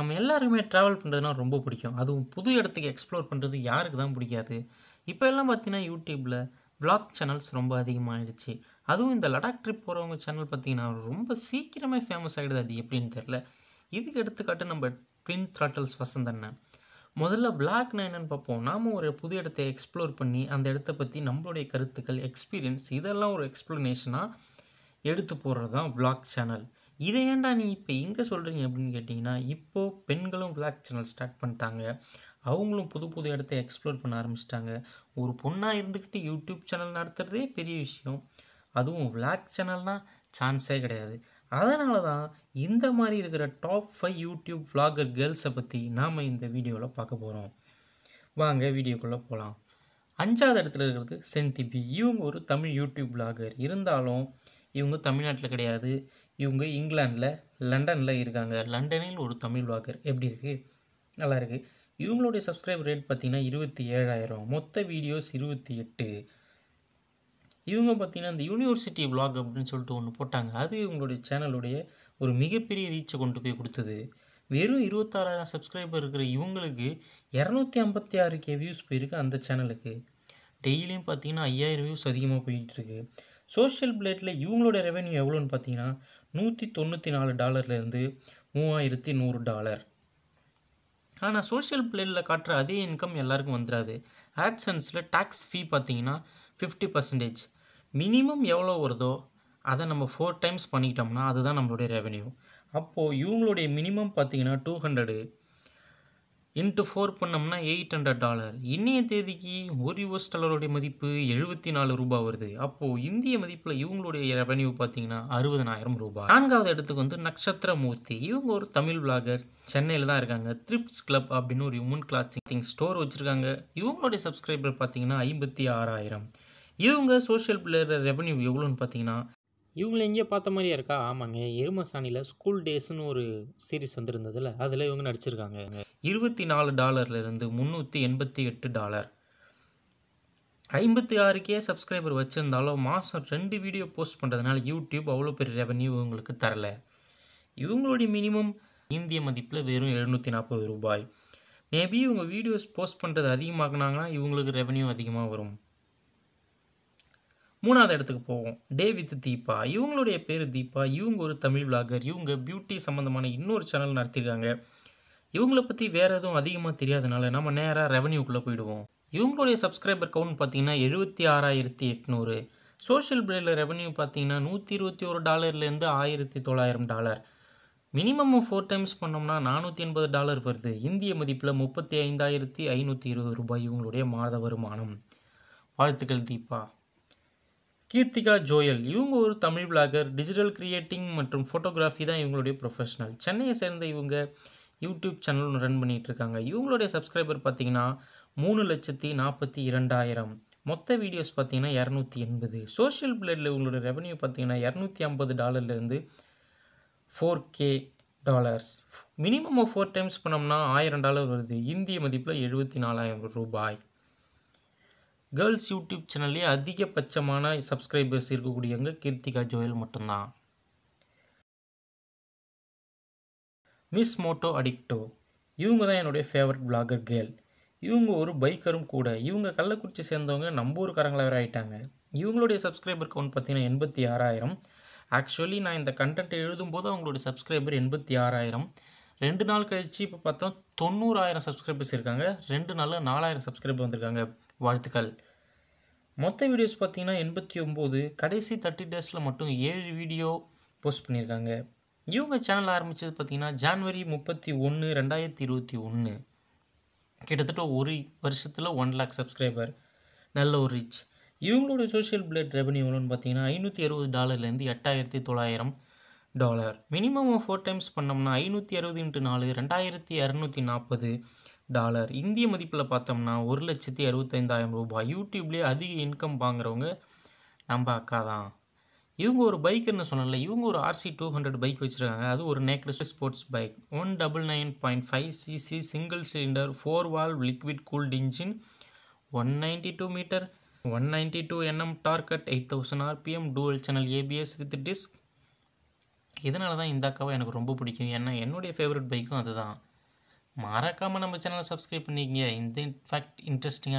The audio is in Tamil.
நம்ம எல்லாருக்குமே ட்ராவல் பண்ணுறதுனா ரொம்ப பிடிக்கும் அதுவும் புது இடத்துக்கு எக்ஸ்ப்ளோர் பண்ணுறது யாருக்கு தான் பிடிக்காது இப்போ எல்லாம் பார்த்தீங்கன்னா யூடியூப்பில் விளாக் சேனல்ஸ் ரொம்ப அதிகமாகிடுச்சு அதுவும் இந்த லடாக் ட்ரிப் போகிறவங்க சேனல் பார்த்திங்கன்னா ரொம்ப சீக்கிரமே ஃபேமஸ் ஆகிடுது அது எப்படின்னு தெரில இதுக்கு எடுத்துக்காட்டு நம்ம ட்வின் த்ராட்டல்ஸ் வசந்த் அண்ணன் முதல்ல பிளாக்னா என்னென்னு பார்ப்போம் நாம் ஒரு புது இடத்தை எக்ஸ்ப்ளோர் பண்ணி அந்த இடத்த பற்றி நம்மளுடைய கருத்துக்கள் எக்ஸ்பீரியன்ஸ் இதெல்லாம் ஒரு எக்ஸ்ப்ளனேஷனாக எடுத்து போடுறது தான் விளாக் சேனல் இதை ஏன்டா நீ இப்போ எங்கே சொல்கிறீங்க அப்படின்னு கேட்டிங்கன்னா இப்போது பெண்களும் விளாக் சேனல் ஸ்டார்ட் பண்ணிட்டாங்க அவங்களும் புது புது இடத்த எக்ஸ்ப்ளோர் பண்ண ஆரம்பிச்சிட்டாங்க ஒரு பொண்ணாக இருந்துக்கிட்டு யூடியூப் சேனல் நடத்துகிறதே பெரிய விஷயம் அதுவும் விளாக் சேனல்னால் சான்ஸே கிடையாது அதனால தான் இந்த மாதிரி இருக்கிற டாப் ஃபைவ் யூடியூப் விளாகர் கேர்ள்ஸை பற்றி நாம் இந்த வீடியோவில் பார்க்க போகிறோம் வாங்க வீடியோக்குள்ளே போகலாம் அஞ்சாவது இடத்துல இருக்கிறது சென்டிபி இவங்க ஒரு தமிழ் யூடியூப் விளாகர் இருந்தாலும் இவங்க தமிழ்நாட்டில் கிடையாது இவங்க இங்கிலாண்டில் லண்டனில் இருக்காங்க லண்டனில் ஒரு தமிழ் வாக்கர் எப்படி இருக்குது நல்லா இருக்குது இவங்களுடைய சப்ஸ்கிரைப் ரேட் பார்த்திங்கன்னா இருபத்தி ஏழாயிரம் மொத்த வீடியோஸ் இருபத்தி எட்டு இவங்க பார்த்திங்கன்னா இந்த யூனிவர்சிட்டி பிளாக் அப்படின்னு சொல்லிட்டு ஒன்று போட்டாங்க அது இவங்களுடைய சேனலுடைய ஒரு மிகப்பெரிய ரீச்சை கொண்டு போய் கொடுத்தது வெறும் இருபத்தாறாயிரம் சப்ஸ்கிரைபர் இருக்கிற இவங்களுக்கு இரநூத்தி ஐம்பத்தி ஆறு கே வியூஸ் போயிருக்கு அந்த சேனலுக்கு டெய்லியும் பார்த்திங்கன்னா ஐயாயிரம் வியூஸ் அதிகமாக போயிட்டுருக்கு சோஷியல் பிளேட்டில் இவங்களோட ரெவென்யூ எவ்வளோன்னு பார்த்தீங்கன்னா நூற்றி தொண்ணூற்றி நாலு டாலர்லேருந்து மூவாயிரத்தி நூறு டாலர் ஆனால் சோஷியல் பிளேட்டில் காட்டுற அதே இன்கம் எல்லாருக்கும் வந்துடாது ஆட்சன்ஸில் டேக்ஸ் ஃபீ பார்த்தீங்கன்னா ஃபிஃப்டி பர்சன்டேஜ் மினிமம் எவ்வளோ வருதோ அதை நம்ம ஃபோர் டைம்ஸ் பண்ணிக்கிட்டோம்னா அதுதான் நம்மளுடைய ரெவென்யூ அப்போது இவங்களுடைய மினிமம் பார்த்தீங்கன்னா டூ ஹண்ட்ரடு இன்ட்டு ஃபோர் பண்ணோம்னா எயிட் ஹண்ட்ரட் டாலர் இன்றைய தேதிக்கு ஒரு யூஎஸ் டாலருடைய மதிப்பு எழுபத்தி நாலு ரூபாய் வருது அப்போது இந்திய மதிப்பில் இவங்களுடைய ரெவன்யூ பார்த்தீங்கன்னா அறுபதனாயிரம் ரூபாய் நான்காவது இடத்துக்கு வந்து மூர்த்தி இவங்க ஒரு தமிழ் பிளாகர் சென்னையில் தான் இருக்காங்க த்ரிஃப்ட்ஸ் கிளப் அப்படின்னு ஒரு உமன் கிளாத்திங் ஸ்டோர் வச்சுருக்காங்க இவங்களுடைய சப்ஸ்கிரைபர் பார்த்தீங்கன்னா ஐம்பத்தி ஆறாயிரம் இவங்க சோஷியல் பிளேயர் ரெவன்யூ எவ்வளோன்னு பார்த்தீங்கன்னா இவங்களை எங்கேயோ பார்த்த மாதிரியா இருக்கா ஆமாங்க எருமசாணியில் ஸ்கூல் டேஸ்னு ஒரு சீரீஸ் வந்துருந்ததுல அதில் இவங்க நடிச்சிருக்காங்க இருபத்தி நாலு டாலர்லேருந்து முந்நூற்றி எண்பத்தி எட்டு டாலர் ஐம்பத்தி ஆறுக்கே சப்ஸ்கிரைபர் வச்சுருந்தாலும் மாதம் ரெண்டு வீடியோ போஸ்ட் பண்ணுறதுனால யூடியூப் அவ்வளோ பெரிய ரெவன்யூ இவங்களுக்கு தரல இவங்களுடைய மினிமம் இந்திய மதிப்பில் வெறும் எழுநூற்றி நாற்பது ரூபாய் மேபி இவங்க வீடியோஸ் போஸ்ட் பண்ணுறது அதிகமாக்குனாங்கன்னா இவங்களுக்கு ரெவன்யூ அதிகமாக வரும் மூணாவது இடத்துக்கு போவோம் டே வித் தீபா இவங்களுடைய பேர் தீபா இவங்க ஒரு தமிழ் விளாகர் இவங்க பியூட்டி சம்மந்தமான இன்னொரு சேனல் நடத்திருக்காங்க இவங்களை பற்றி வேறு எதுவும் அதிகமாக தெரியாதனால நம்ம நேராக ரெவன்யூக்குள்ளே போயிடுவோம் இவங்களுடைய சப்ஸ்கிரைபர் கவுண்ட் பார்த்திங்கன்னா எழுபத்தி ஆறாயிரத்தி எட்நூறு சோஷியல் மீடியாவில் ரெவன்யூ பார்த்திங்கன்னா நூற்றி இருபத்தி ஒரு டாலர்லேருந்து ஆயிரத்தி தொள்ளாயிரம் டாலர் மினிமம் ஃபோர் டைம்ஸ் பண்ணோம்னா நானூற்றி எண்பது டாலர் வருது இந்திய மதிப்பில் முப்பத்தி ஐந்தாயிரத்தி ஐநூற்றி இருபது ரூபாய் இவங்களுடைய மாத வருமானம் வாழ்த்துக்கள் தீபா கீர்த்திகா ஜோயல் இவங்க ஒரு தமிழ் பிளாகர் டிஜிட்டல் கிரியேட்டிங் மற்றும் ஃபோட்டோகிராஃபி தான் இவங்களுடைய ப்ரொஃபஷனல் சென்னையை சேர்ந்த இவங்க யூடியூப் சேனல் ரன் பண்ணிகிட்ருக்காங்க இவங்களுடைய சப்ஸ்கிரைபர் பார்த்திங்கன்னா மூணு லட்சத்தி நாற்பத்தி இரண்டாயிரம் மொத்த வீடியோஸ் பார்த்திங்கன்னா இரநூத்தி எண்பது சோஷியல் பிளேடில் இவங்களுடைய ரெவன்யூ பார்த்திங்கன்னா இரநூத்தி ஐம்பது டாலர்லேருந்து four K dollars minimum four times பண்ணோம்னா ஆயிரம் டாலர் வருது இந்திய மதிப்பில் எழுபத்தி நாலாயிரம் ரூபாய் கேர்ள்ஸ் யூடியூப் சேனல்லே அதிகபட்சமான சப்ஸ்கிரைபர்ஸ் இருக்கக்கூடியவங்க கீர்த்திகா ஜோயல் மட்டும்தான் மிஸ் மோட்டோ அடிக்டோ இவங்க தான் என்னுடைய ஃபேவரட் பிளாகர் கேர்ள் இவங்க ஒரு பைக்கரும் கூட இவங்க கள்ளக்குறிச்சி சேர்ந்தவங்க நம்ம ஊருக்காரங்களாக வேறு ஆகிட்டாங்க இவங்களுடைய சப்ஸ்கிரைபர் கவுண்ட் பார்த்தீங்கன்னா எண்பத்தி ஆறாயிரம் ஆக்சுவலி நான் இந்த கண்டென்ட் எழுதும்போது அவங்களுடைய சப்ஸ்கிரைபர் எண்பத்தி ஆறாயிரம் ரெண்டு நாள் கழித்து இப்போ பார்த்தோம் தொண்ணூறாயிரம் சப்ஸ்கிரைபர்ஸ் இருக்காங்க ரெண்டு நாளில் நாலாயிரம் சப்ஸ்கிரைபர் வந்திருக்காங்க வாழ்த்துக்கள் மொத்த வீடியோஸ் பார்த்தீங்கன்னா எண்பத்தி ஒம்பது கடைசி தேர்ட்டி டேஸில் மட்டும் ஏழு வீடியோ போஸ்ட் பண்ணியிருக்காங்க இவங்க சேனல் ஆரம்பித்தது பார்த்தீங்கன்னா ஜான்வரி முப்பத்தி ஒன்று ரெண்டாயிரத்தி இருபத்தி ஒன்று கிட்டத்தட்ட ஒரு வருஷத்தில் ஒன் லேக் சப்ஸ்கிரைபர் நல்ல ஒரு ரிச் இவங்களோட சோஷியல் பிளேட் ரெவன்யூ எவ்வளோன்னு பார்த்தீங்கன்னா ஐநூற்றி அறுபது டாலர்லேருந்து எட்டாயிரத்தி தொள்ளாயிரம் டாலர் மினிமம் ஆஃப் ஃபோர் டைம்ஸ் பண்ணோம்னா ஐநூற்றி அறுபது இன்ட்டு நாலு ரெண்டாயிரத்தி இரநூத்தி நாற்பது டாலர் இந்திய மதிப்பில் பார்த்தோம்னா ஒரு லட்சத்தி அறுபத்தைந்தாயிரம் ரூபாய் யூடியூப்லேயே அதிக இன்கம் வாங்குறவங்க நம்ம அக்கா தான் இவங்க ஒரு பைக்குன்னு சொன்னல இவங்க ஒரு ஆர்சி டூ ஹண்ட்ரட் பைக் வச்சுருக்காங்க அது ஒரு naked sports bike one double nine point five CC single cylinder four valve liquid cooled engine one ninety two metre one ninety two NM torque at eight thousand RPM dual channel ABS with disc இதனால தான் இந்த அக்காவை எனக்கு ரொம்ப பிடிக்கும் ஏன்னா என்னுடைய ஃபேவரட் பைக்கும் அதுதான் மறக்காமல் நம்ம சேனலை சப்ஸ்கிரைப் பண்ணிக்கிங்க இந்த இன்ஃபேக்ட் இன்ட்ரெஸ்டிங்காக